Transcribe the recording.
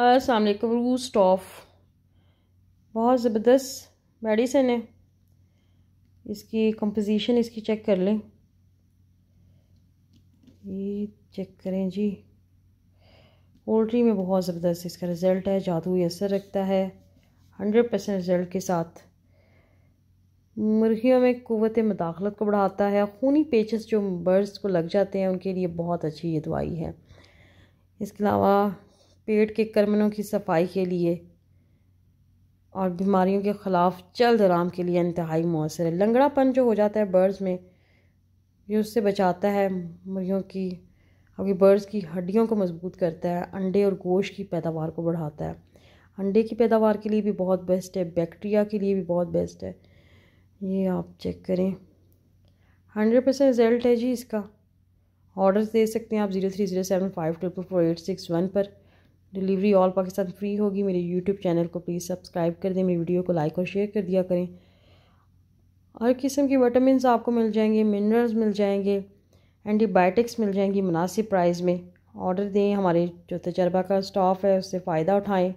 असलकम roost of बहुत ज़बरदस्त मेडिसिन है इसकी कंपोजिशन इसकी चेक कर लें ये चेक करें जी पोल्ट्री में बहुत ज़बरदस्त इसका रिज़ल्ट है जादुई असर रखता है हंड्रेड परसेंट रिज़ल्ट के साथ मुर्गियों में क़वत मदाखलत को बढ़ाता है खूनी पेचस जो बर्ड्स को लग जाते हैं उनके लिए बहुत अच्छी ये दवाई है इसके अलावा पेट के कर्मनों की सफाई के लिए और बीमारियों के ख़िलाफ़ जल्द आराम के लिए इंतहाई मौसर है लंगड़ापन जो हो जाता है बर्ड्स में ये उससे बचाता है मुर्गियों की अभी बर्ड्स की हड्डियों को मजबूत करता है अंडे और गोश्त की पैदावार को बढ़ाता है अंडे की पैदावार के लिए भी बहुत बेस्ट है बैक्टीरिया के लिए भी बहुत बेस्ट है ये आप चेक करें हंड्रेड परसेंट रिजल्ट है जी इसका ऑर्डर दे सकते हैं आप zero three zero seven five triple four eight six one पर डिलीवरी ऑल पाकिस्तान फ्री होगी मेरे यूट्यूब चैनल को प्लीज़ सब्सक्राइब कर दें मेरी वीडियो को लाइक और शेयर कर दिया करें हर किस्म के विटामिन आपको मिल जाएंगे मिनरल्स मिल जाएंगे एंटीबायोटिक्स मिल जाएंगी मुनासिब प्राइस में ऑर्डर दें हमारे जो तजर्बा का स्टाफ है उससे फ़ायदा उठाएँ